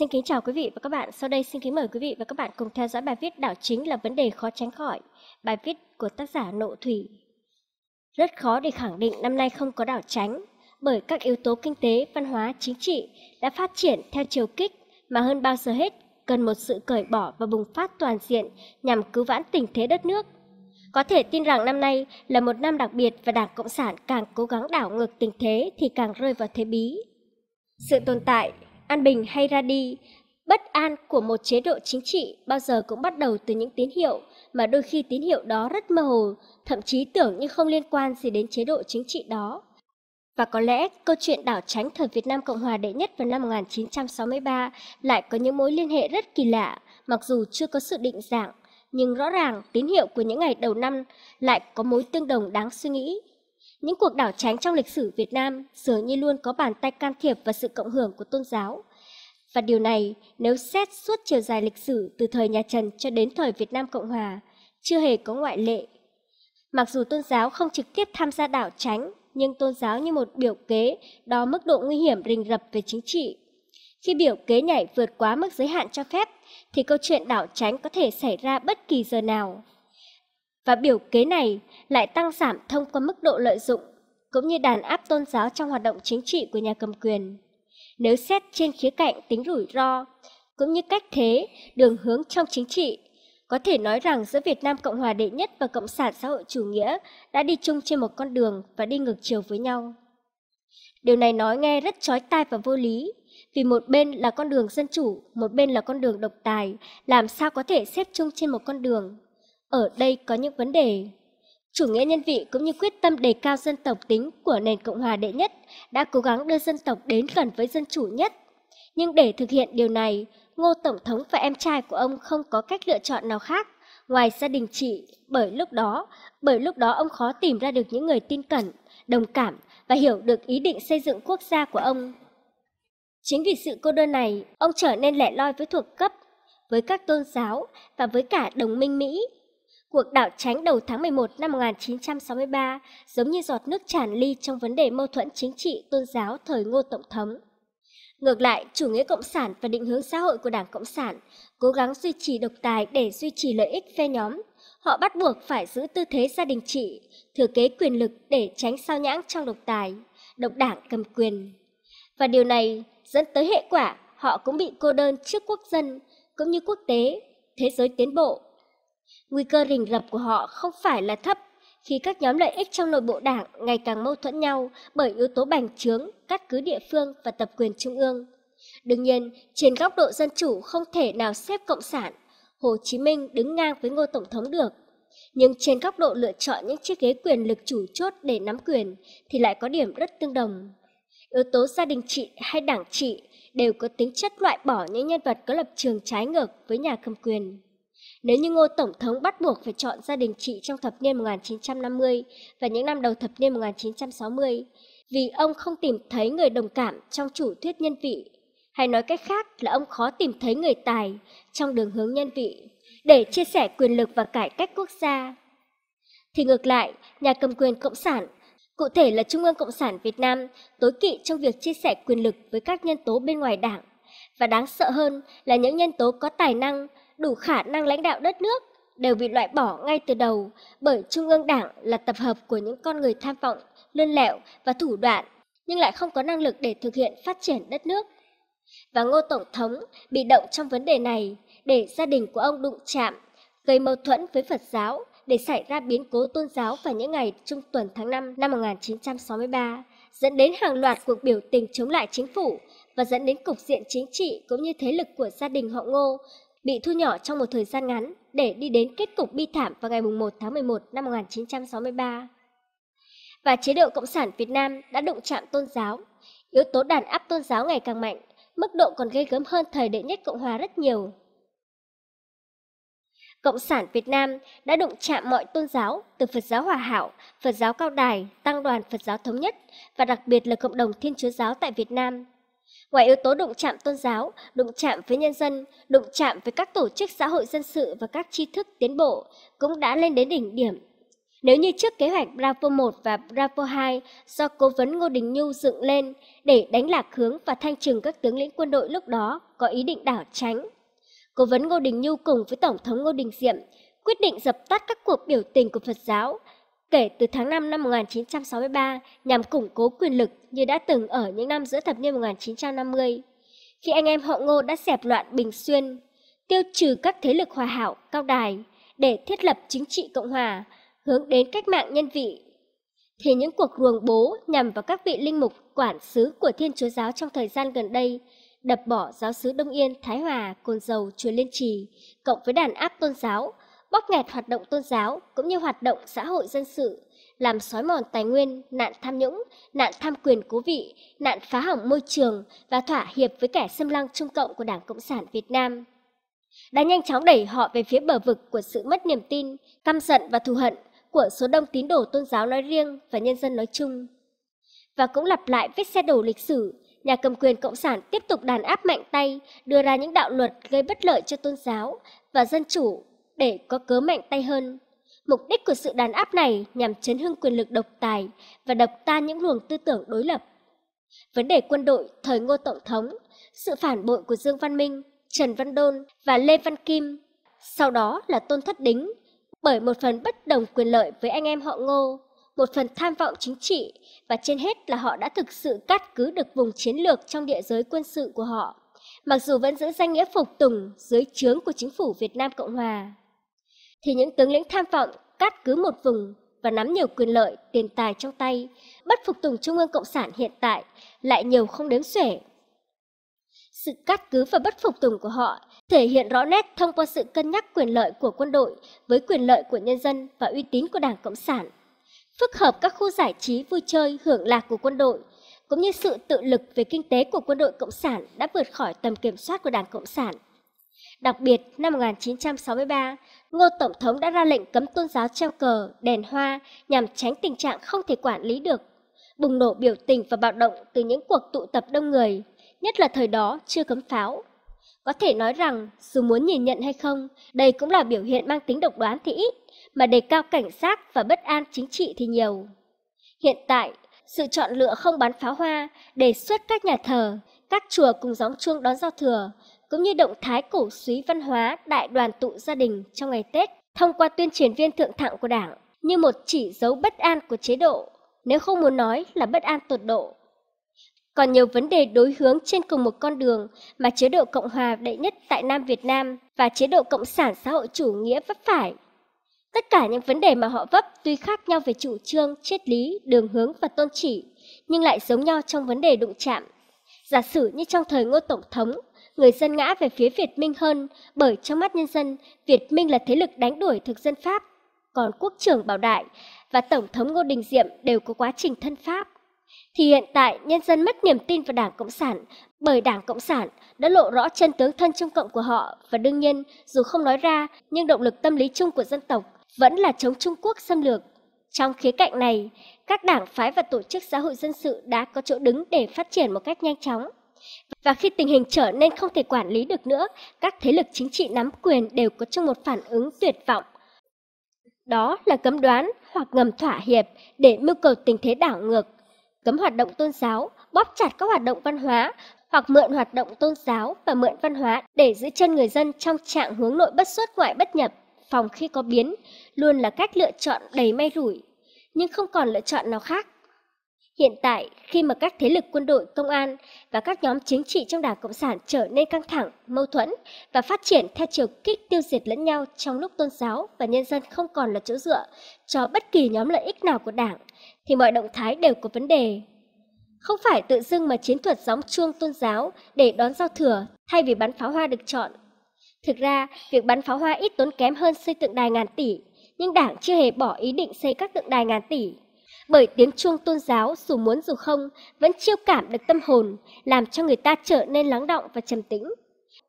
Xin kính chào quý vị và các bạn. Sau đây xin kính mời quý vị và các bạn cùng theo dõi bài viết đảo chính là vấn đề khó tránh khỏi. Bài viết của tác giả Nộ Thủy. Rất khó để khẳng định năm nay không có đảo tránh bởi các yếu tố kinh tế, văn hóa, chính trị đã phát triển theo chiều kích mà hơn bao giờ hết cần một sự cởi bỏ và bùng phát toàn diện nhằm cứu vãn tình thế đất nước. Có thể tin rằng năm nay là một năm đặc biệt và Đảng Cộng sản càng cố gắng đảo ngược tình thế thì càng rơi vào thế bí. Sự tồn tại an bình hay ra đi. Bất an của một chế độ chính trị bao giờ cũng bắt đầu từ những tín hiệu mà đôi khi tín hiệu đó rất mơ hồ, thậm chí tưởng như không liên quan gì đến chế độ chính trị đó. Và có lẽ câu chuyện đảo tránh thời Việt Nam Cộng Hòa đệ nhất vào năm 1963 lại có những mối liên hệ rất kỳ lạ, mặc dù chưa có sự định dạng, nhưng rõ ràng tín hiệu của những ngày đầu năm lại có mối tương đồng đáng suy nghĩ. Những cuộc đảo tránh trong lịch sử Việt Nam dường như luôn có bàn tay can thiệp và sự cộng hưởng của tôn giáo. Và điều này, nếu xét suốt chiều dài lịch sử từ thời nhà Trần cho đến thời Việt Nam Cộng Hòa, chưa hề có ngoại lệ. Mặc dù tôn giáo không trực tiếp tham gia đảo tránh, nhưng tôn giáo như một biểu kế đo mức độ nguy hiểm rình rập về chính trị. Khi biểu kế nhảy vượt quá mức giới hạn cho phép, thì câu chuyện đảo tránh có thể xảy ra bất kỳ giờ nào và biểu kế này lại tăng giảm thông qua mức độ lợi dụng cũng như đàn áp tôn giáo trong hoạt động chính trị của nhà cầm quyền. Nếu xét trên khía cạnh tính rủi ro, cũng như cách thế, đường hướng trong chính trị, có thể nói rằng giữa Việt Nam Cộng hòa đệ nhất và Cộng sản xã hội chủ nghĩa đã đi chung trên một con đường và đi ngược chiều với nhau. Điều này nói nghe rất chói tai và vô lý, vì một bên là con đường dân chủ, một bên là con đường độc tài, làm sao có thể xếp chung trên một con đường ở đây có những vấn đề. Chủ nghĩa nhân vị cũng như quyết tâm đề cao dân tộc tính của nền Cộng hòa đệ nhất đã cố gắng đưa dân tộc đến gần với dân chủ nhất. Nhưng để thực hiện điều này, Ngô Tổng thống và em trai của ông không có cách lựa chọn nào khác ngoài gia đình chị bởi lúc đó, bởi lúc đó ông khó tìm ra được những người tin cẩn, đồng cảm và hiểu được ý định xây dựng quốc gia của ông. Chính vì sự cô đơn này, ông trở nên lẻ loi với thuộc cấp, với các tôn giáo và với cả đồng minh Mỹ Cuộc đảo tránh đầu tháng 11 năm 1963 giống như giọt nước tràn ly trong vấn đề mâu thuẫn chính trị tôn giáo thời Ngô Tổng thống. Ngược lại, chủ nghĩa cộng sản và định hướng xã hội của Đảng Cộng sản cố gắng duy trì độc tài để duy trì lợi ích phe nhóm. Họ bắt buộc phải giữ tư thế gia đình trị, thừa kế quyền lực để tránh sao nhãng trong độc tài, độc đảng cầm quyền. Và điều này dẫn tới hệ quả họ cũng bị cô đơn trước quốc dân cũng như quốc tế, thế giới tiến bộ Nguy cơ rình rập của họ không phải là thấp khi các nhóm lợi ích trong nội bộ đảng ngày càng mâu thuẫn nhau bởi yếu tố bành trướng, cắt cứ địa phương và tập quyền trung ương. Đương nhiên, trên góc độ dân chủ không thể nào xếp Cộng sản, Hồ Chí Minh đứng ngang với ngôi Tổng thống được. Nhưng trên góc độ lựa chọn những chiếc ghế quyền lực chủ chốt để nắm quyền thì lại có điểm rất tương đồng. Yếu tố gia đình trị hay đảng trị đều có tính chất loại bỏ những nhân vật có lập trường trái ngược với nhà cầm quyền. Nếu như Ngô Tổng thống bắt buộc phải chọn gia đình chị trong thập niên 1950 và những năm đầu thập niên 1960, vì ông không tìm thấy người đồng cảm trong chủ thuyết nhân vị, hay nói cách khác là ông khó tìm thấy người tài trong đường hướng nhân vị để chia sẻ quyền lực và cải cách quốc gia. Thì ngược lại, nhà cầm quyền cộng sản, cụ thể là Trung ương Cộng sản Việt Nam, tối kỵ trong việc chia sẻ quyền lực với các nhân tố bên ngoài đảng. Và đáng sợ hơn là những nhân tố có tài năng đủ khả năng lãnh đạo đất nước đều bị loại bỏ ngay từ đầu bởi Trung ương Đảng là tập hợp của những con người tham vọng, lươn lẹo và thủ đoạn nhưng lại không có năng lực để thực hiện phát triển đất nước. Và Ngô Tổng thống bị động trong vấn đề này để gia đình của ông đụng chạm, gây mâu thuẫn với Phật giáo để xảy ra biến cố tôn giáo vào những ngày trung tuần tháng 5 năm 1963, dẫn đến hàng loạt cuộc biểu tình chống lại chính phủ và dẫn đến cục diện chính trị cũng như thế lực của gia đình họ Ngô bị thu nhỏ trong một thời gian ngắn để đi đến kết cục bi thảm vào ngày 1 tháng 11 năm 1963. Và chế độ Cộng sản Việt Nam đã đụng chạm tôn giáo, yếu tố đàn áp tôn giáo ngày càng mạnh, mức độ còn gây gớm hơn thời đệ nhất Cộng hòa rất nhiều. Cộng sản Việt Nam đã đụng chạm mọi tôn giáo, từ Phật giáo Hòa Hảo, Phật giáo Cao Đài, Tăng đoàn Phật giáo Thống nhất và đặc biệt là cộng đồng Thiên Chúa giáo tại Việt Nam Ngoài yếu tố đụng chạm tôn giáo, đụng chạm với nhân dân, đụng chạm với các tổ chức xã hội dân sự và các tri thức tiến bộ cũng đã lên đến đỉnh điểm. Nếu như trước kế hoạch Bravo 1 và Bravo 2 do cố vấn Ngô Đình Nhu dựng lên để đánh lạc hướng và thanh trừng các tướng lĩnh quân đội lúc đó có ý định đảo tránh. Cố vấn Ngô Đình Nhu cùng với Tổng thống Ngô Đình Diệm quyết định dập tắt các cuộc biểu tình của Phật giáo, Kể từ tháng 5 năm 1963 nhằm củng cố quyền lực như đã từng ở những năm giữa thập niên 1950, khi anh em họ Ngô đã dẹp loạn Bình Xuyên, tiêu trừ các thế lực hòa hảo cao đài để thiết lập chính trị Cộng Hòa, hướng đến cách mạng nhân vị. Thì những cuộc ruồng bố nhằm vào các vị linh mục quản sứ của Thiên Chúa Giáo trong thời gian gần đây đập bỏ giáo sứ Đông Yên, Thái Hòa, Cồn Dầu, Chùa Liên Trì, cộng với đàn áp tôn giáo, bóp nghẹt hoạt động tôn giáo cũng như hoạt động xã hội dân sự, làm xói mòn tài nguyên, nạn tham nhũng, nạn tham quyền cố vị, nạn phá hỏng môi trường và thỏa hiệp với kẻ xâm lăng trung cộng của Đảng Cộng sản Việt Nam. Đã nhanh chóng đẩy họ về phía bờ vực của sự mất niềm tin, căm giận và thù hận của số đông tín đồ tôn giáo nói riêng và nhân dân nói chung. Và cũng lặp lại vết xe đổ lịch sử, nhà cầm quyền Cộng sản tiếp tục đàn áp mạnh tay, đưa ra những đạo luật gây bất lợi cho tôn giáo và dân chủ để có cớ mạnh tay hơn. Mục đích của sự đàn áp này nhằm chấn hưng quyền lực độc tài và đập tan những luồng tư tưởng đối lập. Vấn đề quân đội thời Ngô Tổng thống, sự phản bội của Dương Văn Minh, Trần Văn Đôn và Lê Văn Kim, sau đó là Tôn Thất Đính, bởi một phần bất đồng quyền lợi với anh em họ Ngô, một phần tham vọng chính trị và trên hết là họ đã thực sự cắt cứ được vùng chiến lược trong địa giới quân sự của họ, mặc dù vẫn giữ danh nghĩa phục tùng dưới trướng của chính phủ Việt Nam Cộng Hòa thì những tướng lĩnh tham vọng cắt cứ một vùng và nắm nhiều quyền lợi, tiền tài trong tay, bất phục tùng Trung ương Cộng sản hiện tại lại nhiều không đếm xuể. Sự cắt cứ và bất phục tùng của họ thể hiện rõ nét thông qua sự cân nhắc quyền lợi của quân đội với quyền lợi của nhân dân và uy tín của Đảng Cộng sản, phức hợp các khu giải trí vui chơi hưởng lạc của quân đội, cũng như sự tự lực về kinh tế của quân đội Cộng sản đã vượt khỏi tầm kiểm soát của Đảng Cộng sản. Đặc biệt, năm 1963, Ngô Tổng thống đã ra lệnh cấm tôn giáo treo cờ, đèn hoa nhằm tránh tình trạng không thể quản lý được. Bùng nổ biểu tình và bạo động từ những cuộc tụ tập đông người, nhất là thời đó chưa cấm pháo. Có thể nói rằng, dù muốn nhìn nhận hay không, đây cũng là biểu hiện mang tính độc đoán thì ít, mà đề cao cảnh giác và bất an chính trị thì nhiều. Hiện tại, sự chọn lựa không bắn pháo hoa, đề xuất các nhà thờ, các chùa cùng gióng chuông đón giao thừa cũng như động thái cổ suý văn hóa đại đoàn tụ gia đình trong ngày Tết thông qua tuyên truyền viên thượng thặng của Đảng như một chỉ dấu bất an của chế độ, nếu không muốn nói là bất an tột độ. Còn nhiều vấn đề đối hướng trên cùng một con đường mà chế độ Cộng hòa đệ nhất tại Nam Việt Nam và chế độ Cộng sản xã hội chủ nghĩa vấp phải. Tất cả những vấn đề mà họ vấp tuy khác nhau về chủ trương, triết lý, đường hướng và tôn chỉ, nhưng lại giống nhau trong vấn đề đụng chạm. Giả sử như trong thời Ngô Tổng thống, người dân ngã về phía Việt Minh hơn, bởi trong mắt nhân dân, Việt Minh là thế lực đánh đuổi thực dân Pháp, còn quốc trưởng Bảo Đại và Tổng thống Ngô Đình Diệm đều có quá trình thân Pháp. Thì hiện tại, nhân dân mất niềm tin vào Đảng Cộng sản, bởi Đảng Cộng sản đã lộ rõ chân tướng thân trung cộng của họ và đương nhiên, dù không nói ra, nhưng động lực tâm lý chung của dân tộc vẫn là chống Trung Quốc xâm lược. Trong khía cạnh này, các đảng phái và tổ chức xã hội dân sự đã có chỗ đứng để phát triển một cách nhanh chóng. Và khi tình hình trở nên không thể quản lý được nữa, các thế lực chính trị nắm quyền đều có trong một phản ứng tuyệt vọng. Đó là cấm đoán hoặc ngầm thỏa hiệp để mưu cầu tình thế đảo ngược, cấm hoạt động tôn giáo, bóp chặt các hoạt động văn hóa hoặc mượn hoạt động tôn giáo và mượn văn hóa để giữ chân người dân trong trạng hướng nội bất xuất ngoại bất nhập, phòng khi có biến, luôn là cách lựa chọn đầy may rủi. Nhưng không còn lựa chọn nào khác Hiện tại, khi mà các thế lực quân đội, công an và các nhóm chính trị trong Đảng Cộng sản trở nên căng thẳng, mâu thuẫn và phát triển theo chiều kích tiêu diệt lẫn nhau trong lúc tôn giáo và nhân dân không còn là chỗ dựa cho bất kỳ nhóm lợi ích nào của Đảng, thì mọi động thái đều có vấn đề. Không phải tự dưng mà chiến thuật gióng chuông tôn giáo để đón giao thừa thay vì bắn pháo hoa được chọn. Thực ra, việc bắn pháo hoa ít tốn kém hơn xây tượng đài ngàn tỷ, nhưng Đảng chưa hề bỏ ý định xây các tượng đài ngàn tỷ bởi tiếng chuông tôn giáo dù muốn dù không vẫn chiêu cảm được tâm hồn, làm cho người ta trở nên lắng động và trầm tĩnh.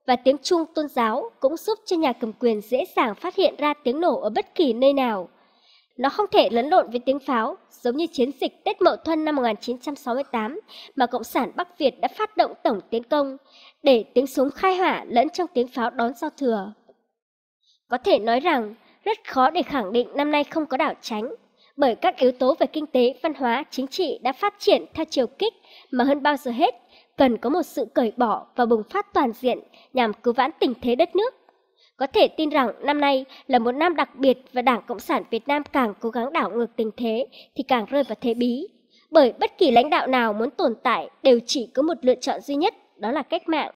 Và tiếng chuông tôn giáo cũng giúp cho nhà cầm quyền dễ dàng phát hiện ra tiếng nổ ở bất kỳ nơi nào. Nó không thể lẫn lộn với tiếng pháo, giống như chiến dịch Tết Mậu Thân năm 1968 mà Cộng sản Bắc Việt đã phát động tổng tiến công, để tiếng súng khai hỏa lẫn trong tiếng pháo đón giao thừa. Có thể nói rằng, rất khó để khẳng định năm nay không có đảo tránh, bởi các yếu tố về kinh tế, văn hóa, chính trị đã phát triển theo chiều kích mà hơn bao giờ hết cần có một sự cởi bỏ và bùng phát toàn diện nhằm cứu vãn tình thế đất nước. Có thể tin rằng năm nay là một năm đặc biệt và Đảng Cộng sản Việt Nam càng cố gắng đảo ngược tình thế thì càng rơi vào thế bí. Bởi bất kỳ lãnh đạo nào muốn tồn tại đều chỉ có một lựa chọn duy nhất, đó là cách mạng.